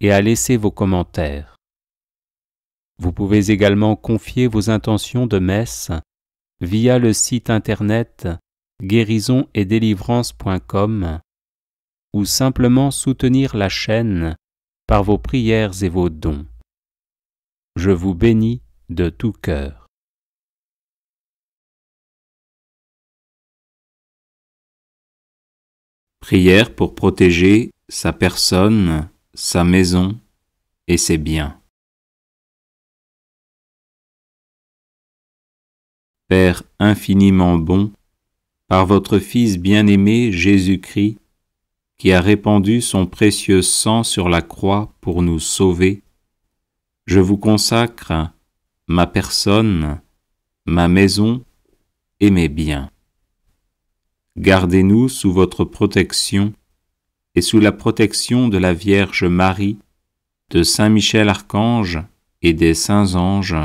et à laisser vos commentaires. Vous pouvez également confier vos intentions de messe via le site internet guérison et ou simplement soutenir la chaîne par vos prières et vos dons. Je vous bénis de tout cœur. Prière pour protéger sa personne sa maison et ses biens. Père infiniment bon, par votre Fils bien-aimé Jésus-Christ, qui a répandu son précieux sang sur la croix pour nous sauver, je vous consacre ma personne, ma maison et mes biens. Gardez-nous sous votre protection et sous la protection de la Vierge Marie, de Saint Michel Archange et des saints anges,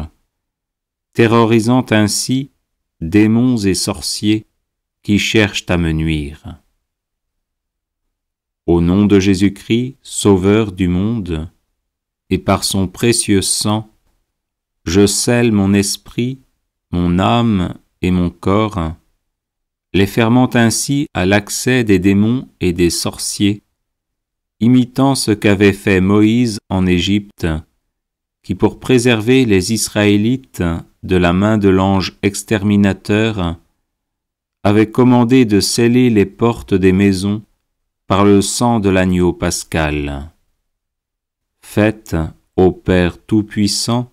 terrorisant ainsi démons et sorciers qui cherchent à me nuire. Au nom de Jésus-Christ, Sauveur du monde, et par son précieux sang, je scelle mon esprit, mon âme et mon corps les fermant ainsi à l'accès des démons et des sorciers, imitant ce qu'avait fait Moïse en Égypte, qui pour préserver les Israélites de la main de l'ange exterminateur, avait commandé de sceller les portes des maisons par le sang de l'agneau pascal. Faites, ô Père Tout-Puissant,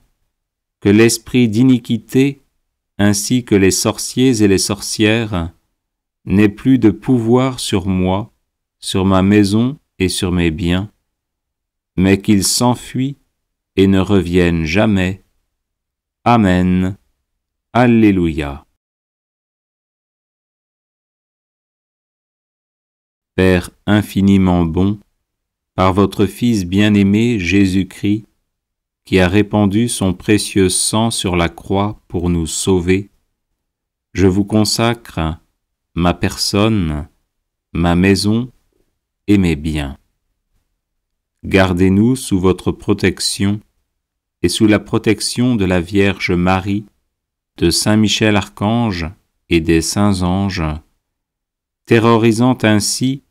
que l'esprit d'iniquité, ainsi que les sorciers et les sorcières, n'ait plus de pouvoir sur moi, sur ma maison et sur mes biens, mais qu'il s'enfuit et ne revienne jamais. Amen. Alléluia. Père infiniment bon, par votre Fils bien-aimé Jésus-Christ, qui a répandu son précieux sang sur la croix pour nous sauver, je vous consacre ma personne, ma maison et mes biens. Gardez-nous sous votre protection et sous la protection de la Vierge Marie, de Saint Michel Archange et des saints anges, terrorisant ainsi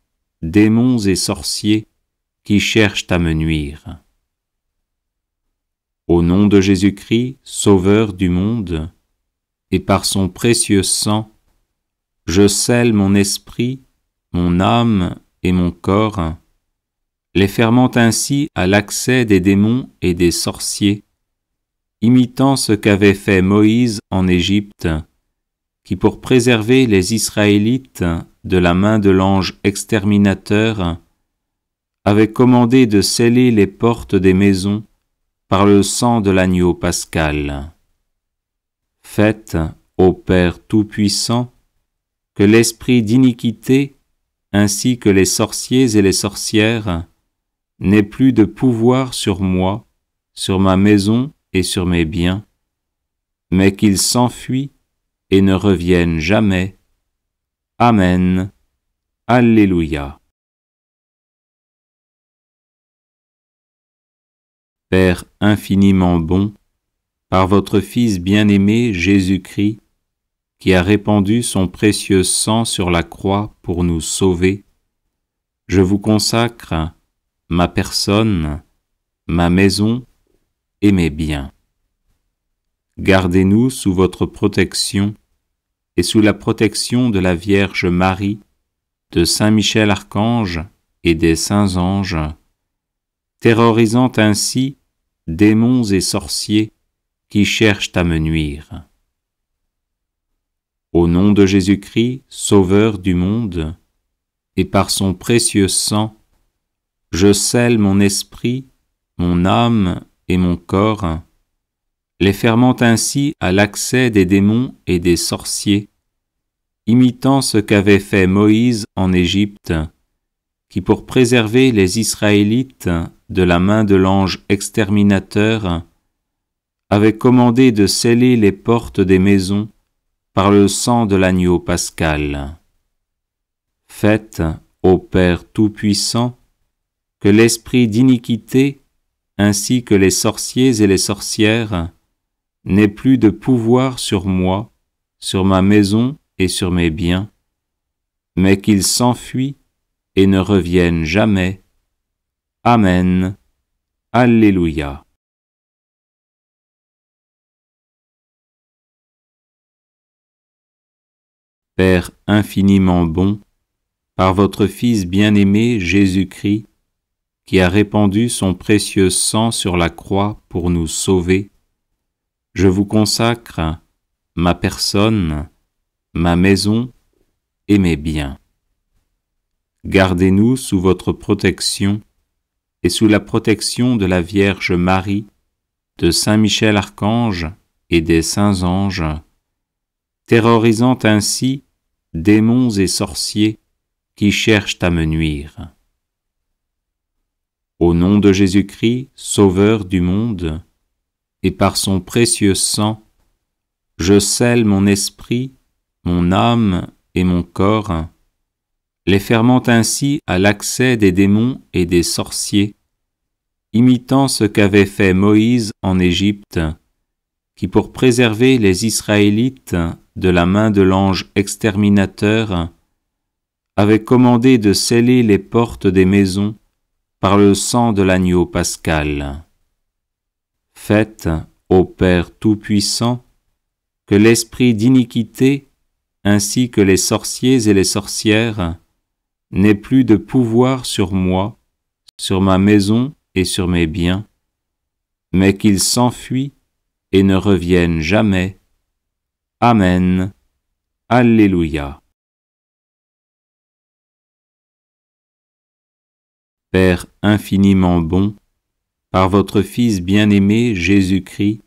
démons et sorciers qui cherchent à me nuire. Au nom de Jésus-Christ, Sauveur du monde, et par son précieux sang, je scelle mon esprit, mon âme et mon corps, les fermant ainsi à l'accès des démons et des sorciers, imitant ce qu'avait fait Moïse en Égypte, qui pour préserver les Israélites de la main de l'ange exterminateur, avait commandé de sceller les portes des maisons par le sang de l'agneau pascal. Faites, ô Père Tout-Puissant, que l'esprit d'iniquité, ainsi que les sorciers et les sorcières, n'aient plus de pouvoir sur moi, sur ma maison et sur mes biens, mais qu'ils s'enfuient et ne reviennent jamais. Amen. Alléluia. Père infiniment bon, par votre Fils bien-aimé Jésus-Christ, qui a répandu son précieux sang sur la croix pour nous sauver, je vous consacre ma personne, ma maison et mes biens. Gardez-nous sous votre protection et sous la protection de la Vierge Marie, de Saint Michel Archange et des saints anges, terrorisant ainsi démons et sorciers qui cherchent à me nuire. Au nom de Jésus-Christ, Sauveur du monde, et par son précieux sang, je scelle mon esprit, mon âme et mon corps, les fermant ainsi à l'accès des démons et des sorciers, imitant ce qu'avait fait Moïse en Égypte, qui pour préserver les Israélites de la main de l'ange exterminateur, avait commandé de sceller les portes des maisons par le sang de l'agneau pascal. Faites, ô Père Tout-Puissant, que l'esprit d'iniquité, ainsi que les sorciers et les sorcières, n'aient plus de pouvoir sur moi, sur ma maison et sur mes biens, mais qu'ils s'enfuient et ne reviennent jamais. Amen. Alléluia. Père infiniment bon, par votre Fils bien-aimé Jésus-Christ, qui a répandu son précieux sang sur la croix pour nous sauver, je vous consacre ma personne, ma maison et mes biens. Gardez-nous sous votre protection et sous la protection de la Vierge Marie, de Saint Michel Archange et des saints anges, terrorisant ainsi démons et sorciers qui cherchent à me nuire. Au nom de Jésus-Christ, Sauveur du monde, et par son précieux sang, je scelle mon esprit, mon âme et mon corps, les fermant ainsi à l'accès des démons et des sorciers, imitant ce qu'avait fait Moïse en Égypte, qui, pour préserver les Israélites de la main de l'ange exterminateur, avait commandé de sceller les portes des maisons par le sang de l'agneau pascal. Faites, ô Père Tout-Puissant, que l'esprit d'iniquité, ainsi que les sorciers et les sorcières, n'aient plus de pouvoir sur moi, sur ma maison et sur mes biens, mais qu'ils s'enfuient et ne reviennent jamais. Amen. Alléluia. Père infiniment bon, par votre Fils bien-aimé Jésus-Christ,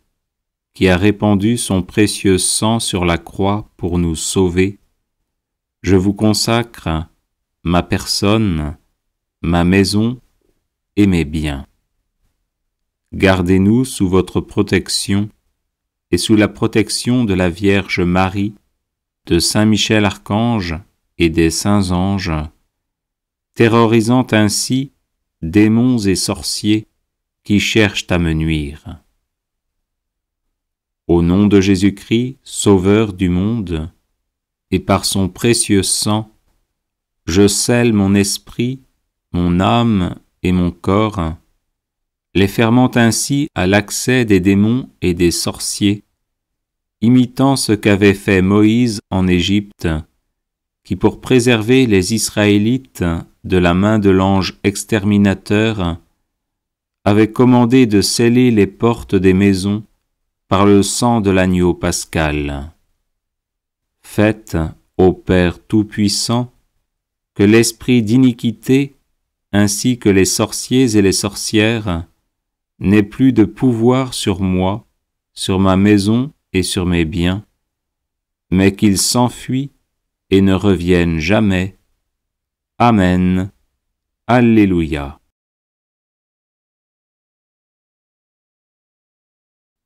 qui a répandu son précieux sang sur la croix pour nous sauver, je vous consacre ma personne, ma maison et mes biens. Gardez-nous sous votre protection et sous la protection de la Vierge Marie, de Saint Michel Archange et des saints anges, terrorisant ainsi démons et sorciers qui cherchent à me nuire. Au nom de Jésus-Christ, Sauveur du monde, et par son précieux sang, je scelle mon esprit, mon âme et mon corps les fermant ainsi à l'accès des démons et des sorciers, imitant ce qu'avait fait Moïse en Égypte, qui pour préserver les Israélites de la main de l'ange exterminateur, avait commandé de sceller les portes des maisons par le sang de l'agneau pascal. Faites, ô Père Tout-Puissant, que l'esprit d'iniquité, ainsi que les sorciers et les sorcières, n'ait plus de pouvoir sur moi, sur ma maison et sur mes biens, mais qu'il s'enfuit et ne revienne jamais. Amen. Alléluia.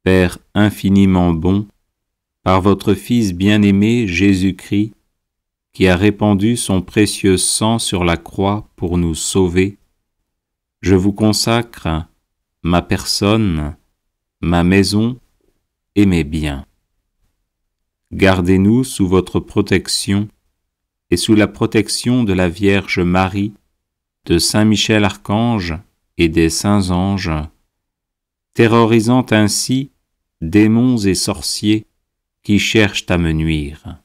Père infiniment bon, par votre Fils bien-aimé Jésus-Christ, qui a répandu son précieux sang sur la croix pour nous sauver, je vous consacre ma personne, ma maison et mes biens. Gardez-nous sous votre protection et sous la protection de la Vierge Marie, de Saint Michel Archange et des saints anges, terrorisant ainsi démons et sorciers qui cherchent à me nuire.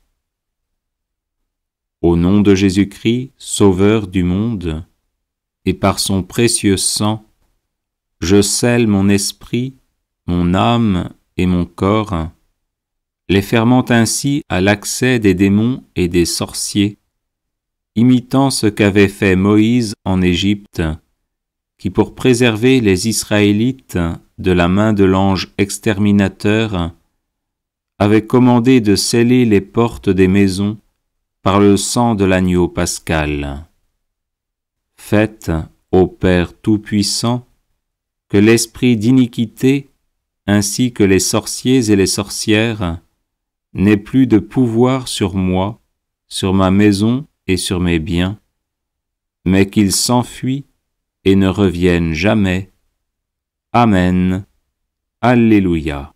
Au nom de Jésus-Christ, Sauveur du monde, et par son précieux sang, je scelle mon esprit, mon âme et mon corps, les fermant ainsi à l'accès des démons et des sorciers, imitant ce qu'avait fait Moïse en Égypte, qui pour préserver les Israélites de la main de l'ange exterminateur, avait commandé de sceller les portes des maisons par le sang de l'agneau pascal. Faites, ô Père Tout-Puissant, que l'esprit d'iniquité, ainsi que les sorciers et les sorcières, n'aient plus de pouvoir sur moi, sur ma maison et sur mes biens, mais qu'ils s'enfuient et ne reviennent jamais. Amen. Alléluia.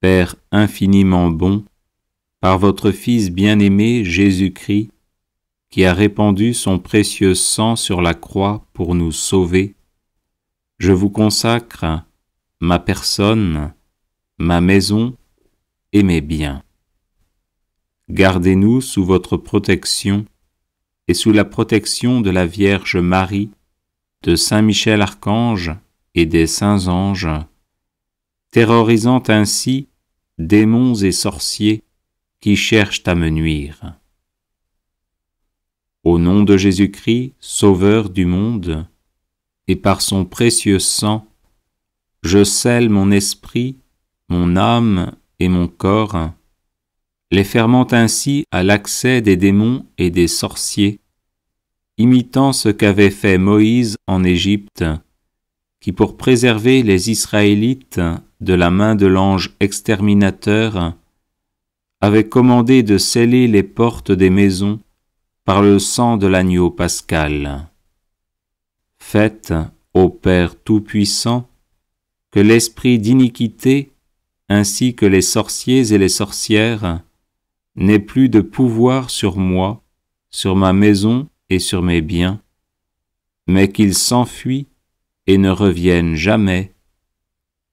Père infiniment bon, par votre Fils bien-aimé Jésus-Christ, qui a répandu son précieux sang sur la croix pour nous sauver, je vous consacre ma personne, ma maison et mes biens. Gardez-nous sous votre protection et sous la protection de la Vierge Marie, de Saint Michel Archange et des saints anges, terrorisant ainsi démons et sorciers qui cherchent à me nuire. Au nom de Jésus-Christ, Sauveur du monde, et par son précieux sang, je scelle mon esprit, mon âme et mon corps, les fermant ainsi à l'accès des démons et des sorciers, imitant ce qu'avait fait Moïse en Égypte, qui pour préserver les Israélites de la main de l'ange exterminateur, avait commandé de sceller les portes des maisons par le sang de l'agneau pascal. Faites, ô Père Tout-Puissant, que l'esprit d'iniquité, ainsi que les sorciers et les sorcières, n'aient plus de pouvoir sur moi, sur ma maison et sur mes biens, mais qu'ils s'enfuient et ne reviennent jamais.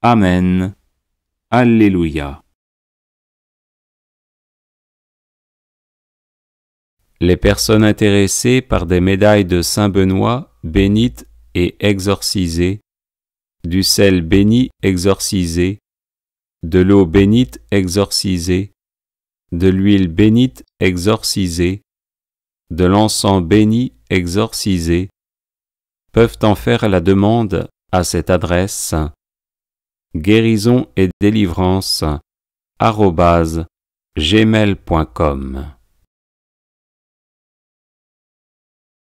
Amen. Alléluia. Les personnes intéressées par des médailles de Saint Benoît, bénites et exorcisées, du sel béni exorcisé, de l'eau bénite exorcisée, de l'huile bénite exorcisée, de l'encens béni exorcisé, peuvent en faire la demande à cette adresse guérison et délivrance